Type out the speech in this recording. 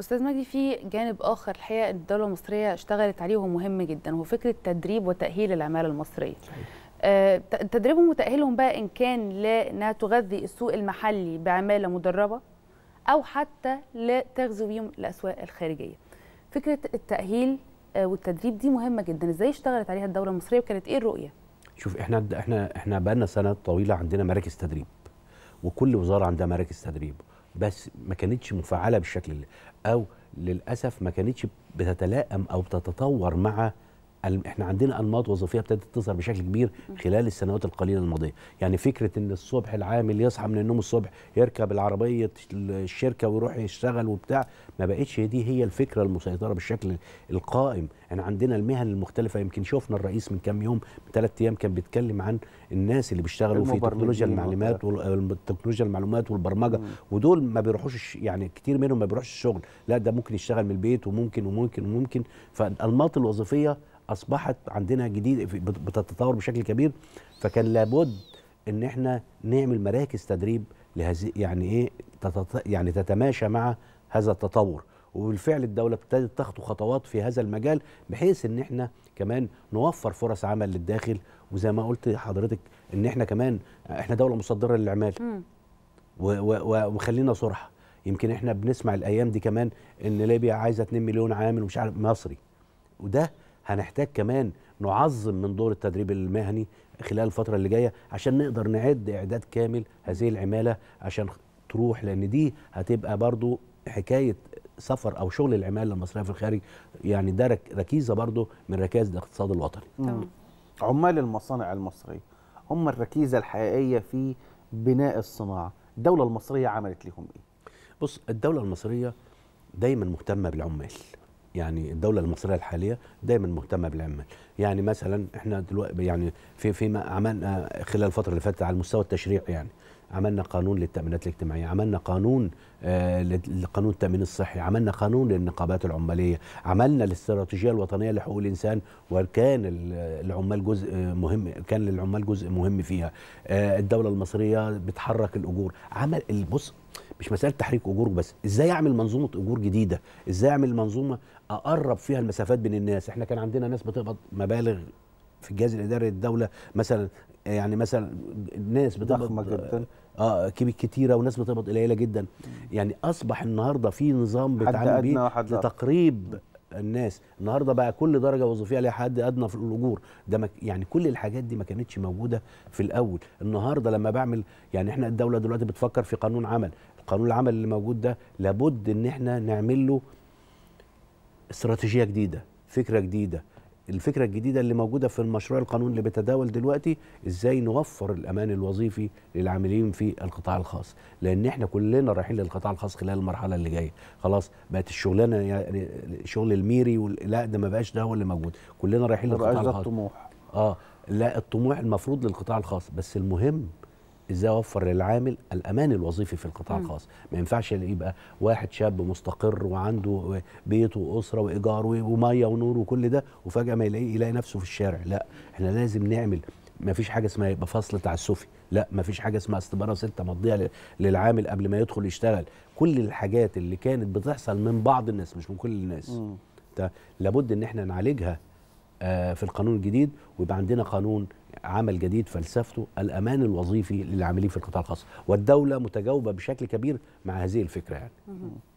استاذ مجدي في جانب اخر الحقيقه الدوله المصريه اشتغلت عليه وهو مهم جدا هو فكره تدريب وتاهيل العماله المصريه آه تدريبهم وتاهيلهم بقى ان كان لانها تغذي السوق المحلي بعماله مدربه او حتى لتغزو بيهم الاسواق الخارجيه فكره التاهيل آه، والتدريب دي مهمه جدا ازاي اشتغلت عليها الدوله المصريه وكانت ايه الرؤيه شوف احنا احنا احنا بقى لنا سنه طويله عندنا مراكز تدريب وكل وزاره عندها مراكز تدريب بس ما كانتش مفعله بالشكل او للاسف ما كانتش بتتلائم او بتتطور مع احنا عندنا انماط وظيفيه ابتدت تظهر بشكل كبير خلال السنوات القليله الماضيه يعني فكره ان الصبح العامل يصحى من النوم الصبح يركب العربيه الشركه ويروح يشتغل وبتاع ما بقتش دي هي الفكره المسيطره بالشكل القائم احنا عندنا المهن المختلفه يمكن شفنا الرئيس من كام يوم ثلاث ايام كان بيتكلم عن الناس اللي بيشتغلوا في تكنولوجيا المعلومات تكنولوجيا المعلومات والبرمجه مم. ودول ما بيروحوش يعني كتير منهم ما بيروحش الشغل لا ده ممكن يشتغل من البيت وممكن وممكن وممكن فالانماط الوظيفيه اصبحت عندنا جديد بتتطور بشكل كبير فكان لابد ان احنا نعمل مراكز تدريب لهذه يعني ايه يعني تتماشى مع هذا التطور وبالفعل الدوله ابتدت تخطو خطوات في هذا المجال بحيث ان احنا كمان نوفر فرص عمل للداخل وزي ما قلت حضرتك ان احنا كمان احنا دوله مصدره للعمال وخلينا صرحه يمكن احنا بنسمع الايام دي كمان ان ليبيا عايزه 2 مليون عامل ومش عارف مصري وده هنحتاج كمان نعظم من دور التدريب المهني خلال الفتره اللي جايه عشان نقدر نعد اعداد كامل هذه العماله عشان تروح لان دي هتبقى برضو حكايه سفر او شغل العماله المصريه في الخارج يعني ده ركيزه برضو من ركائز الاقتصاد الوطني عمال المصانع المصريه هم الركيزه الحقيقيه في بناء الصناعه الدوله المصريه عملت لهم ايه بص الدوله المصريه دايما مهتمه بالعمال يعني الدوله المصريه الحاليه دايما مهتمه بالعمال يعني مثلا احنا دلوقتي يعني في فيما عملنا خلال الفتره اللي فاتت على المستوى التشريعي يعني عملنا قانون للتأمينات الاجتماعية عملنا قانون آه، لقانون التأمين الصحي عملنا قانون للنقابات العمالية عملنا الاستراتيجية الوطنية لحقوق الإنسان وكان العمال جزء آه، مهم كان للعمال جزء مهم فيها آه، الدولة المصرية بتحرك الأجور عمل البص مش مساله تحريك اجور بس ازاي اعمل منظومه اجور جديده ازاي اعمل منظومه اقرب فيها المسافات بين الناس احنا كان عندنا ناس بتقبض مبالغ في الجهاز الاداري للدوله مثلا يعني مثلا ناس ضخمه جدا اه كتيره وناس بتقبض قليله جدا يعني اصبح النهارده في نظام بيتعامل بيه لتقريب الناس النهارده بقى كل درجه وظيفيه ليها حد ادنى في الاجور ده يعني كل الحاجات دي ما كانتش موجوده في الاول النهارده لما بعمل يعني احنا الدوله دلوقتي بتفكر في قانون عمل قانون العمل اللي موجود ده لابد ان احنا نعمل له استراتيجيه جديده فكره جديده الفكره الجديده اللي موجوده في المشروع القانون اللي بيتداول دلوقتي ازاي نوفر الامان الوظيفي للعاملين في القطاع الخاص لان احنا كلنا رايحين للقطاع الخاص خلال المرحله اللي جايه خلاص بقت الشغلانه يعني شغل الميري وال... لا ده ما بقاش ده هو اللي موجود كلنا رايحين للقطاع الخاص الطموح اه لا الطموح المفروض للقطاع الخاص بس المهم ازاي اوفر للعامل الامان الوظيفي في القطاع الخاص ما ينفعش يبقى واحد شاب مستقر وعنده بيت واسره وايجار وميه ونور وكل ده وفجاه ما يلاقي يلاقي نفسه في الشارع لا احنا لازم نعمل ما فيش حاجه اسمها يبقى فصل تعسفي لا ما فيش حاجه اسمها استباره سته مضيه للعامل قبل ما يدخل يشتغل كل الحاجات اللي كانت بتحصل من بعض الناس مش من كل الناس لابد ان احنا نعالجها آه، في القانون الجديد ويبقى عندنا قانون عمل جديد فلسفته الامان الوظيفي للعاملين في القطاع الخاص والدوله متجاوبه بشكل كبير مع هذه الفكره يعني